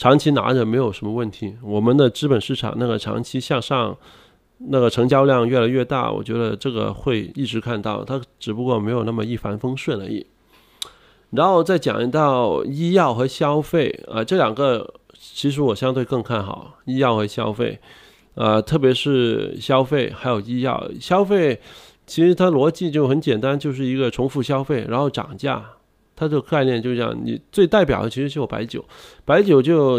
长期拿着没有什么问题。我们的资本市场那个长期向上，那个成交量越来越大，我觉得这个会一直看到，它只不过没有那么一帆风顺而已。然后再讲一到医药和消费啊，这两个其实我相对更看好医药和消费，呃，特别是消费还有医药。消费其实它逻辑就很简单，就是一个重复消费，然后涨价。它这个概念就是这样，你最代表的其实就白酒，白酒就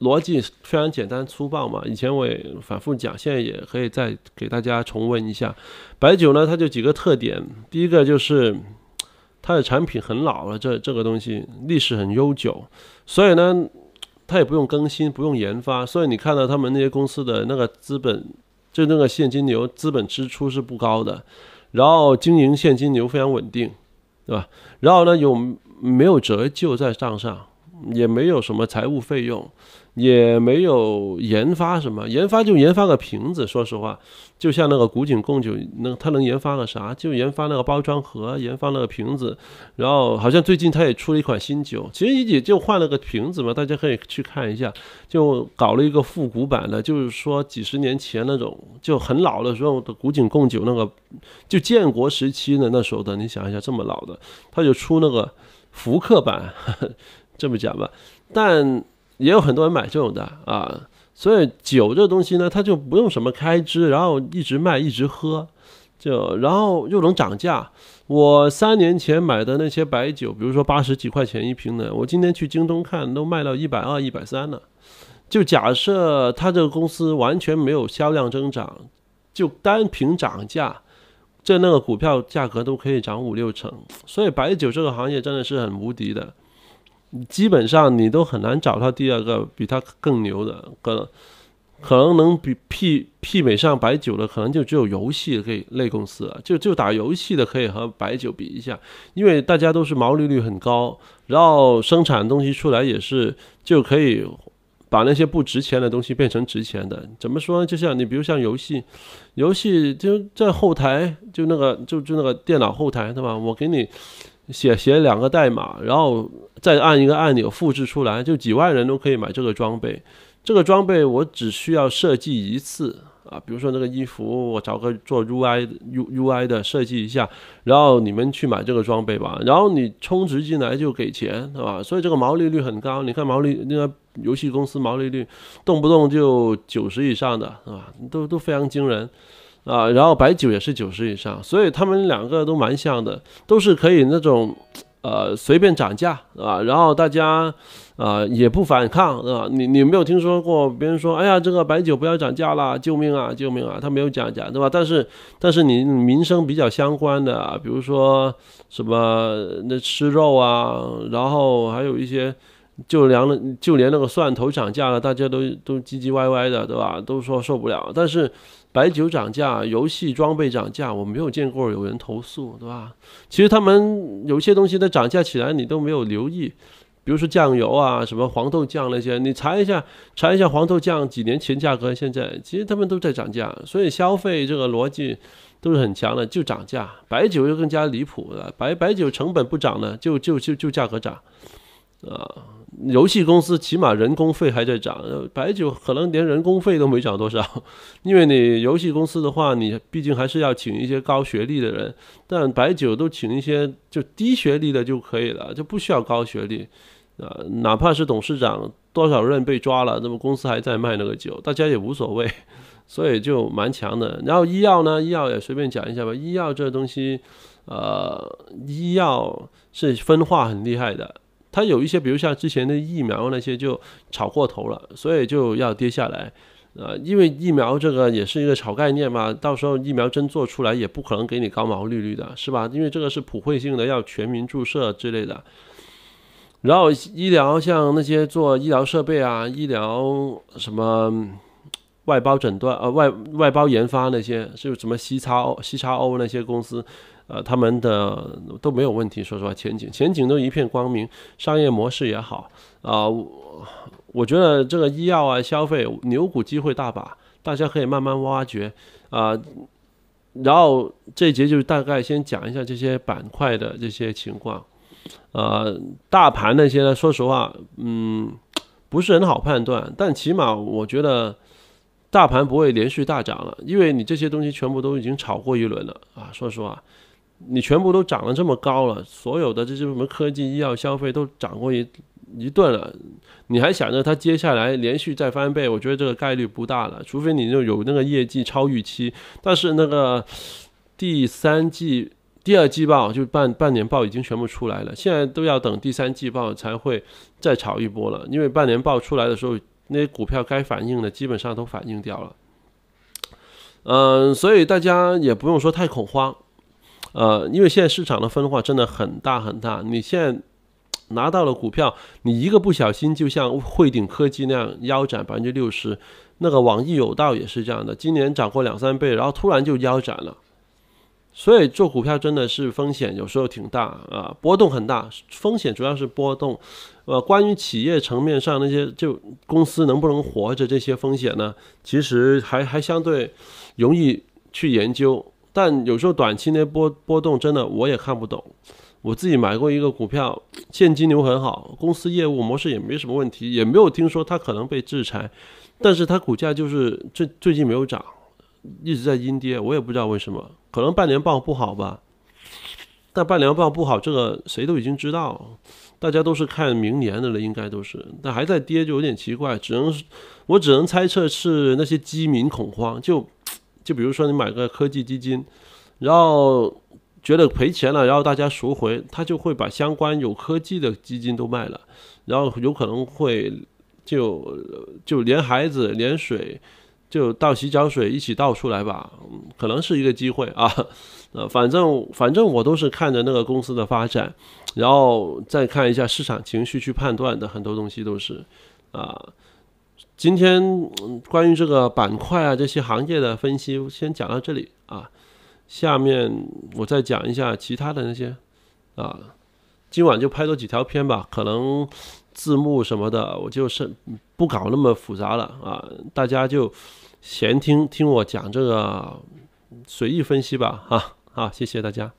逻辑非常简单粗暴嘛。以前我也反复讲，现在也可以再给大家重温一下。白酒呢，它就几个特点，第一个就是它的产品很老了，这这个东西历史很悠久，所以呢，它也不用更新，不用研发，所以你看到他们那些公司的那个资本，就那个现金流资本支出是不高的，然后经营现金流非常稳定。对吧？然后呢？有没有折旧在账上？也没有什么财务费用，也没有研发什么，研发就研发个瓶子。说实话，就像那个古井贡酒，那他能研发个啥？就研发那个包装盒，研发那个瓶子。然后好像最近他也出了一款新酒，其实也就换了个瓶子嘛。大家可以去看一下，就搞了一个复古版的，就是说几十年前那种就很老的时候的古井贡酒那个，就建国时期的那时候的，你想一下这么老的，他就出那个复刻版。这么讲吧，但也有很多人买这种的啊，所以酒这东西呢，它就不用什么开支，然后一直卖，一直喝，就然后又能涨价。我三年前买的那些白酒，比如说八十几块钱一瓶的，我今天去京东看都卖到一百二、一百三了。就假设他这个公司完全没有销量增长，就单凭涨价，这那个股票价格都可以涨五六成。所以白酒这个行业真的是很无敌的。基本上你都很难找到第二个比他更牛的，可能可能能比媲媲美上白酒的，可能就只有游戏可以类公司了，就就打游戏的可以和白酒比一下，因为大家都是毛利率很高，然后生产东西出来也是就可以把那些不值钱的东西变成值钱的。怎么说呢？就像你比如像游戏，游戏就在后台就那个就就那个电脑后台对吧？我给你。写写两个代码，然后再按一个按钮复制出来，就几万人都可以买这个装备。这个装备我只需要设计一次啊，比如说那个衣服，我找个做 UI UUI 的设计一下，然后你们去买这个装备吧。然后你充值进来就给钱，是吧？所以这个毛利率很高。你看毛利，那个游戏公司毛利率动不动就九十以上的，是吧？都都非常惊人。啊，然后白酒也是九十以上，所以他们两个都蛮像的，都是可以那种，呃，随便涨价，啊，然后大家，啊，也不反抗，啊。你你没有听说过别人说，哎呀，这个白酒不要涨价啦，救命啊，救命啊！他没有涨价，对吧？但是但是你民生比较相关的，比如说什么那吃肉啊，然后还有一些。就连了，就连那个蒜头涨价了，大家都都唧唧歪歪的，对吧？都说受不了。但是白酒涨价、游戏装备涨价，我没有见过有人投诉，对吧？其实他们有些东西的涨价起来，你都没有留意。比如说酱油啊，什么黄豆酱那些，你查一下，查一下黄豆酱几年前价格，现在其实他们都在涨价。所以消费这个逻辑都是很强的，就涨价。白酒又更加离谱了，白白酒成本不涨呢，就就就就价格涨，啊。游戏公司起码人工费还在涨，白酒可能连人工费都没涨多少，因为你游戏公司的话，你毕竟还是要请一些高学历的人，但白酒都请一些就低学历的就可以了，就不需要高学历，呃，哪怕是董事长多少任被抓了，那么公司还在卖那个酒，大家也无所谓，所以就蛮强的。然后医药呢，医药也随便讲一下吧，医药这东西，呃，医药是分化很厉害的。它有一些，比如像之前的疫苗那些就炒过头了，所以就要跌下来。呃，因为疫苗这个也是一个炒概念嘛，到时候疫苗真做出来也不可能给你高毛利率的，是吧？因为这个是普惠性的，要全民注射之类的。然后医疗像那些做医疗设备啊、医疗什么外包诊断、呃外外包研发那些，就什么西叉欧、西叉欧那些公司。呃，他们的都没有问题。说实话，前景前景都一片光明，商业模式也好啊。我我觉得这个医药啊、消费牛股机会大把，大家可以慢慢挖掘啊。然后这一节就大概先讲一下这些板块的这些情况。呃，大盘那些呢，说实话，嗯，不是很好判断。但起码我觉得大盘不会连续大涨了，因为你这些东西全部都已经炒过一轮了啊。说实话。你全部都涨了这么高了，所有的这些什么科技、医药、消费都涨过一一顿了，你还想着它接下来连续再翻倍？我觉得这个概率不大了，除非你就有那个业绩超预期。但是那个第三季、第二季报就半半年报已经全部出来了，现在都要等第三季报才会再炒一波了，因为半年报出来的时候，那些股票该反应的基本上都反应掉了。嗯，所以大家也不用说太恐慌。呃，因为现在市场的分化真的很大很大。你现在拿到了股票，你一个不小心，就像汇顶科技那样腰斩百分之六十，那个网易有道也是这样的，今年涨过两三倍，然后突然就腰斩了。所以做股票真的是风险有时候挺大啊，波动很大，风险主要是波动。呃，关于企业层面上那些就公司能不能活着这些风险呢，其实还还相对容易去研究。但有时候短期内波波动真的我也看不懂。我自己买过一个股票，现金流很好，公司业务模式也没什么问题，也没有听说它可能被制裁，但是它股价就是最最近没有涨，一直在阴跌，我也不知道为什么，可能半年报不好吧。但半年报不好，这个谁都已经知道，大家都是看明年的了，应该都是。但还在跌就有点奇怪，只能我只能猜测是那些基民恐慌就。就比如说你买个科技基金，然后觉得赔钱了，然后大家赎回，他就会把相关有科技的基金都卖了，然后有可能会就就连孩子连水，就倒洗脚水一起倒出来吧，可能是一个机会啊。呃，反正反正我都是看着那个公司的发展，然后再看一下市场情绪去判断的，很多东西都是啊。今天关于这个板块啊，这些行业的分析先讲到这里啊。下面我再讲一下其他的那些啊。今晚就拍多几条片吧，可能字幕什么的，我就是不搞那么复杂了啊。大家就闲听听我讲这个，随意分析吧哈。好，谢谢大家。